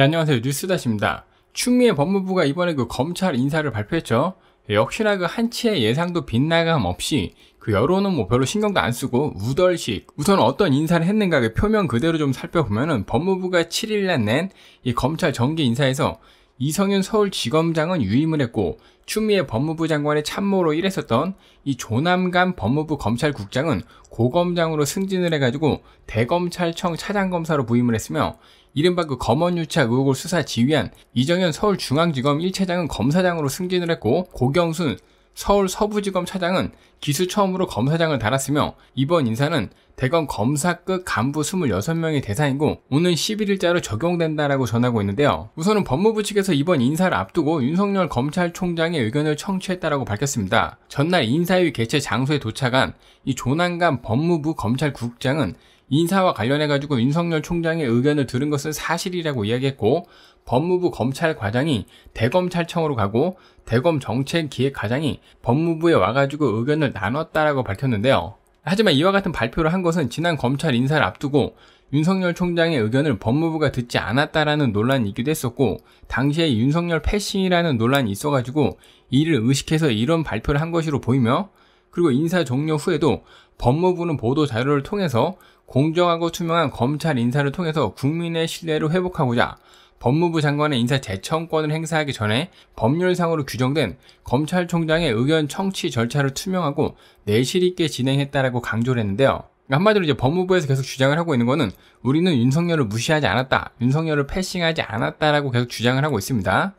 네, 안녕하세요. 뉴스다시입니다. 추미애 법무부가 이번에 그 검찰 인사를 발표했죠. 예, 역시나 그 한치의 예상도 빗나감 없이 그 여론은 뭐 별로 신경도 안 쓰고 우덜식 우선 어떤 인사를 했는가 그 표면 그대로 좀 살펴보면은 법무부가 7일날 낸이 검찰 정기 인사에서 이성윤 서울지검장은 유임을 했고 추미애 법무부 장관의 참모로 일했었던 이 조남관 법무부 검찰국장은 고검장으로 승진을 해가지고 대검찰청 차장검사로 부임을 했으며 이른바 그 검언유착 의혹을 수사 지휘한 이정현 서울중앙지검 1차장은 검사장으로 승진을 했고 고경순 서울 서부지검 차장은 기수 처음으로 검사장을 달았으며 이번 인사는 대검 검사급 간부 26명의 대상이고 오는 11일자로 적용된다라고 전하고 있는데요. 우선은 법무부 측에서 이번 인사를 앞두고 윤석열 검찰총장의 의견을 청취했다라고 밝혔습니다. 전날 인사위 개최 장소에 도착한 이조난감 법무부 검찰국장은 인사와 관련해가지고 윤석열 총장의 의견을 들은 것은 사실이라고 이야기했고, 법무부 검찰과장이 대검찰청으로 가고, 대검 정책기획과장이 법무부에 와가지고 의견을 나눴다라고 밝혔는데요. 하지만 이와 같은 발표를 한 것은 지난 검찰 인사를 앞두고 윤석열 총장의 의견을 법무부가 듣지 않았다라는 논란이기도 있 했었고 당시에 윤석열 패싱이라는 논란이 있어가지고 이를 의식해서 이런 발표를 한 것으로 보이며 그리고 인사 종료 후에도 법무부는 보도 자료를 통해서 공정하고 투명한 검찰 인사를 통해서 국민의 신뢰를 회복하고자 법무부 장관의 인사 재청권을 행사하기 전에 법률상으로 규정된 검찰총장의 의견 청취 절차를 투명하고 내실 있게 진행했다라고 강조를 했는데요. 한마디로 이제 법무부에서 계속 주장을 하고 있는 거는 우리는 윤석열을 무시하지 않았다, 윤석열을 패싱하지 않았다라고 계속 주장을 하고 있습니다.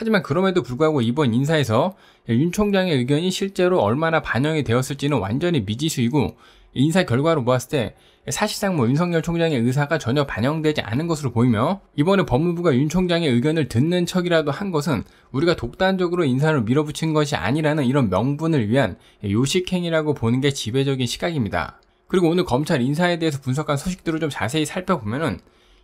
하지만 그럼에도 불구하고 이번 인사에서 윤 총장의 의견이 실제로 얼마나 반영이 되었을지는 완전히 미지수이고 인사 결과로 보았을 때 사실상 뭐 윤석열 총장의 의사가 전혀 반영되지 않은 것으로 보이며 이번에 법무부가 윤 총장의 의견을 듣는 척이라도 한 것은 우리가 독단적으로 인사를 밀어붙인 것이 아니라는 이런 명분을 위한 요식행위라고 보는 게 지배적인 시각입니다. 그리고 오늘 검찰 인사에 대해서 분석한 소식들을 좀 자세히 살펴보면은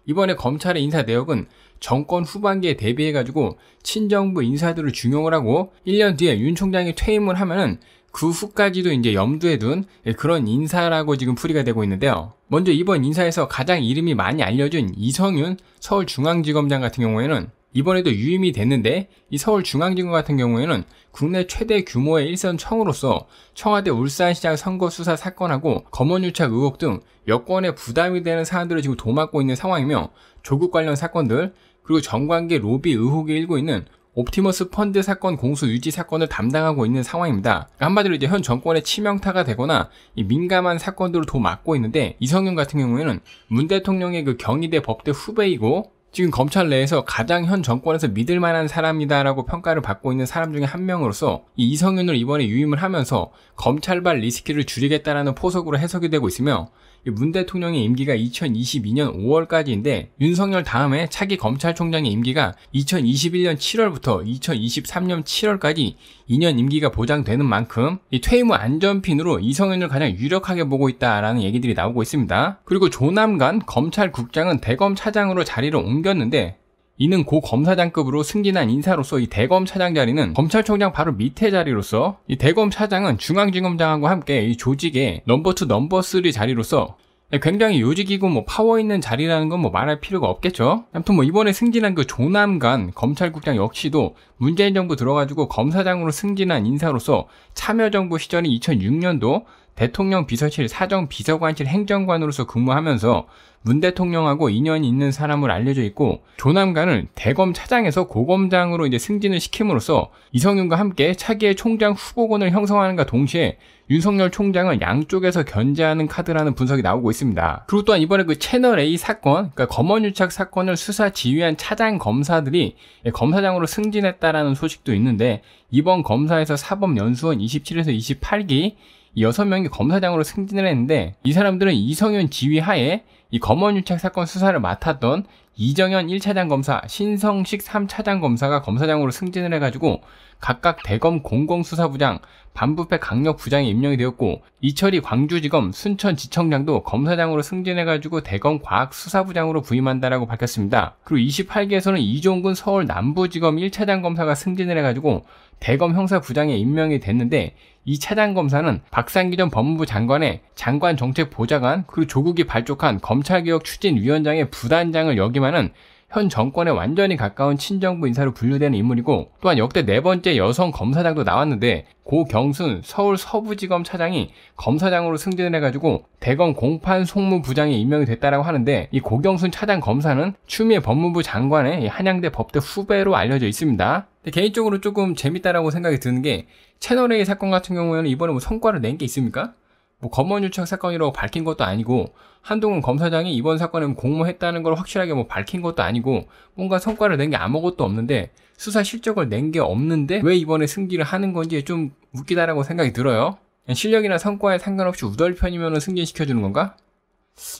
이번에 검찰의 인사 내역은 정권 후반기에 대비해 가지고 친정부 인사들을 중용을 하고 1년 뒤에 윤 총장이 퇴임을 하면은 그 후까지도 이제 염두에 둔 그런 인사라고 지금 풀이가 되고 있는데요. 먼저 이번 인사에서 가장 이름이 많이 알려진 이성윤 서울중앙지검장 같은 경우에는 이번에도 유임이 됐는데 이 서울중앙지검 같은 경우에는 국내 최대 규모의 일선 청으로서 청와대 울산시장 선거 수사 사건하고 검언유착 의혹 등 여권에 부담이 되는 사안들을 지금 도맡고 있는 상황이며 조국 관련 사건들 그리고 정관계 로비 의혹이 일고 있는 옵티머스 펀드 사건 공수 유지 사건을 담당하고 있는 상황입니다. 한마디로 이제 현 정권의 치명타가 되거나 민감한 사건들을 도 맡고 있는데 이성윤 같은 경우에는 문 대통령의 그 경희대 법대 후배이고 지금 검찰 내에서 가장 현 정권에서 믿을 만한 사람이다라고 평가를 받고 있는 사람 중에 한 명으로서 이 이성윤을 이번에 유임을 하면서 검찰발 리스크를 줄이겠다라는 포석으로 해석이 되고 있으며 문 대통령의 임기가 2022년 5월까지인데 윤석열 다음에 차기 검찰총장의 임기가 2021년 7월부터 2023년 7월까지 2년 임기가 보장되는 만큼 퇴임 후 안전핀으로 이성윤을 가장 유력하게 보고 있다라는 얘기들이 나오고 있습니다. 그리고 조남관 검찰국장은 대검 차장으로 자리를 옮겼는데 이는 고 검사장급으로 승진한 인사로서 이 대검 차장 자리는 검찰총장 바로 밑에 자리로서 이 대검 차장은 중앙지검장하고 함께 이 조직의 넘버 2, 넘버 3 자리로서 굉장히 요직이고 뭐 파워 있는 자리라는 건 뭐 말할 필요가 없겠죠. 아무튼 뭐 이번에 승진한 그 조남관 검찰국장 역시도 문재인 정부 들어가지고 검사장으로 승진한 인사로서 참여정부 시절인 2006년도 대통령 비서실 사정 비서관실 행정관으로서 근무하면서 문 대통령하고 인연이 있는 사람으로 알려져 있고 조남관을 대검 차장에서 고검장으로 이제 승진을 시킴으로써 이성윤과 함께 차기의 총장 후보군을 형성하는가 동시에 윤석열 총장을 양쪽에서 견제하는 카드라는 분석이 나오고 있습니다. 그리고 또한 이번에 그 채널 A 사건, 그러니까 검언유착 사건을 수사 지휘한 차장 검사들이 검사장으로 승진했다라는 소식도 있는데 이번 검사에서 사법연수원 27에서 28기 여섯 명이 검사장으로 승진을 했는데 이 사람들은 이성윤 지휘하에 이 검언유착 사건 수사를 맡았던 이정현 1차장 검사, 신성식 3차장 검사가 검사장으로 승진을 해가지고 각각 대검 공공수사부장, 반부패 강력부장이 임명이 되었고 이철이 광주지검, 순천지청장도 검사장으로 승진해가지고 대검 과학수사부장으로 부임한다라고 밝혔습니다. 그리고 28기에서는 이종근 서울 남부지검 1차장 검사가 승진을 해가지고 대검 형사부장에 임명이 됐는데 이 차장 검사는 박상기 전 법무부 장관의 장관 정책 보좌관 그리고 조국이 발족한 검찰개혁 추진위원장의 부단장을 역임한 하지만은 현 정권에 완전히 가까운 친정부 인사로 분류되는 인물이고 또한 역대 네 번째 여성 검사장도 나왔는데 고경순 서울 서부지검 차장이 검사장으로 승진을 해가지고 대검 공판 송무 부장에 임명이 됐다라고 하는데 이 고경순 차장 검사는 추미애 법무부 장관의 한양대 법대 후배로 알려져 있습니다. 개인적으로 조금 재밌다라고 생각이 드는 게 채널A 사건 같은 경우에는 이번에 뭐 성과를 낸 게 있습니까? 뭐 검언유착 사건이라고 밝힌 것도 아니고 한동훈 검사장이 이번 사건에 공모했다는 걸 확실하게 뭐 밝힌 것도 아니고 뭔가 성과를 낸 게 아무것도 없는데 수사 실적을 낸 게 없는데 왜 이번에 승기를 하는 건지 좀 웃기다라고 생각이 들어요. 실력이나 성과에 상관없이 우덜편이면 승진시켜주는 건가?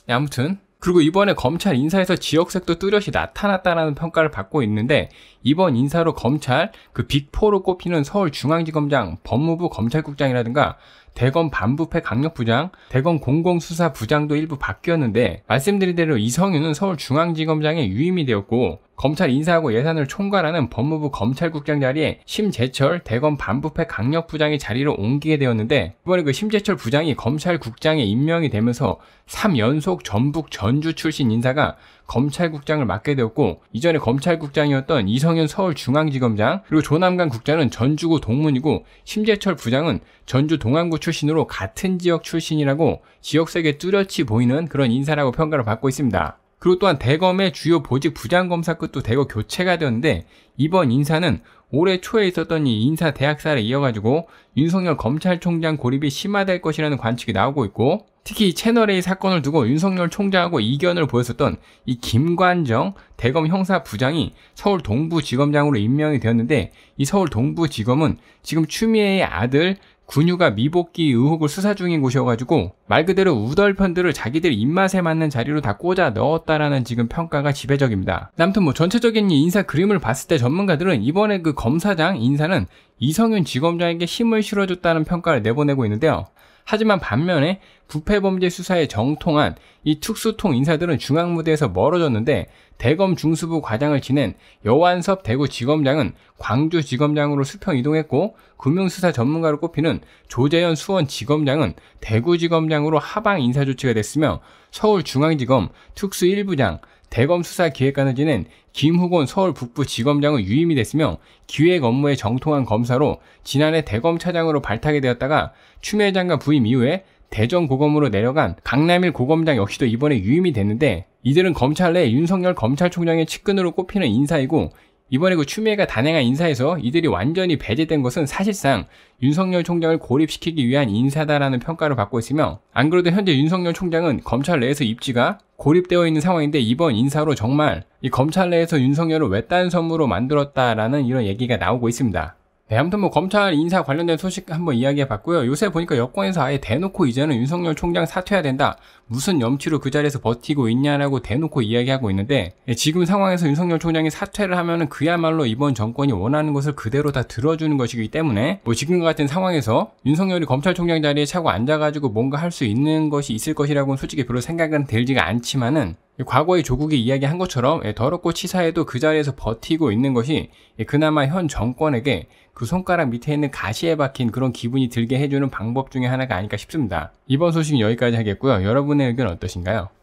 네, 아무튼 그리고 이번에 검찰 인사에서 지역색도 뚜렷이 나타났다라는 평가를 받고 있는데 이번 인사로 검찰 그 빅4로 꼽히는 서울중앙지검장 법무부 검찰국장이라든가 대검 반부패 강력부장, 대검 공공수사부장도 일부 바뀌었는데 말씀드린 대로 이성윤은 서울중앙지검장에 유임이 되었고 검찰 인사하고 예산을 총괄하는 법무부 검찰국장 자리에 심재철 대검 반부패 강력부장의 자리로 옮기게 되었는데 이번에 그 심재철 부장이 검찰국장에 임명이 되면서 3연속 전북 전주 출신 인사가 검찰국장을 맡게 되었고 이전에 검찰국장이었던 이성현 서울중앙지검장 그리고 조남관 국장은 전주구 동문이고 심재철 부장은 전주 동안구 출신으로 같은 지역 출신이라고 지역색에 뚜렷이 보이는 그런 인사라고 평가를 받고 있습니다. 그리고 또한 대검의 주요 보직 부장검사급도 대거 교체가 되었는데 이번 인사는 올해 초에 있었던 이 인사 대학살에 이어가지고 윤석열 검찰총장 고립이 심화될 것이라는 관측이 나오고 있고 특히 채널A 사건을 두고 윤석열 총장하고 이견을 보였었던 이 김관정 대검 형사부장이 서울 동부지검장으로 임명이 되었는데 이 서울 동부지검은 지금 추미애의 아들 군유가 미복귀 의혹을 수사 중인 곳이어가지고 말 그대로 우덜편들을 자기들 입맛에 맞는 자리로 다 꽂아 넣었다라는 지금 평가가 지배적입니다. 남무튼뭐 전체적인 인사 그림을 봤을 때 전문가들은 이번에 그 검사장 인사는 이성윤 지검장에게 힘을 실어줬다는 평가를 내보내고 있는데요. 하지만 반면에 부패범죄 수사에 정통한 이 특수통 인사들은 중앙 무대에서 멀어졌는데 대검 중수부 과장을 지낸 여완섭 대구지검장은 광주지검장으로 수평 이동했고 금융수사 전문가로 꼽히는 조재현 수원지검장은 대구지검장으로 하방 인사 조치가 됐으며 서울중앙지검 특수 1부장 대검 수사 기획관을지낸 김후곤 서울 북부지검장은 유임이 됐으며 기획 업무에 정통한 검사로 지난해 대검차장으로 발탁이 되었다가 추미애 장관 부임 이후에 대전 고검으로 내려간 강남일 고검장 역시도 이번에 유임이 됐는데 이들은 검찰 내 윤석열 검찰총장의 측근으로 꼽히는 인사이고 이번에 그 추미애가 단행한 인사에서 이들이 완전히 배제된 것은 사실상 윤석열 총장을 고립시키기 위한 인사다라는 평가를 받고 있으며 안 그래도 현재 윤석열 총장은 검찰 내에서 입지가 고립되어 있는 상황인데 이번 인사로 정말 이 검찰 내에서 윤석열을 외딴 선물로 만들었다라는 이런 얘기가 나오고 있습니다. 네, 아무튼 뭐 검찰 인사 관련된 소식 한번 이야기해 봤고요. 요새 보니까 여권에서 아예 대놓고 이제는 윤석열 총장 사퇴해야 된다. 무슨 염치로 그 자리에서 버티고 있냐라고 대놓고 이야기하고 있는데 예, 지금 상황에서 윤석열 총장이 사퇴를 하면은 그야말로 이번 정권이 원하는 것을 그대로 다 들어주는 것이기 때문에 뭐 지금과 같은 상황에서 윤석열이 검찰총장 자리에 차고 앉아가지고 뭔가 할 수 있는 것이 있을 것이라고는 솔직히 별로 생각은 들지가 않지만은 과거의 조국이 이야기한 것처럼 예, 더럽고 치사해도 그 자리에서 버티고 있는 것이 예, 그나마 현 정권에게 그 손가락 밑에 있는 가시에 박힌 그런 기분이 들게 해주는 방법 중에 하나가 아닐까 싶습니다. 이번 소식 은 여기까지 하겠고요. 여러분의 의견 어떠신가요?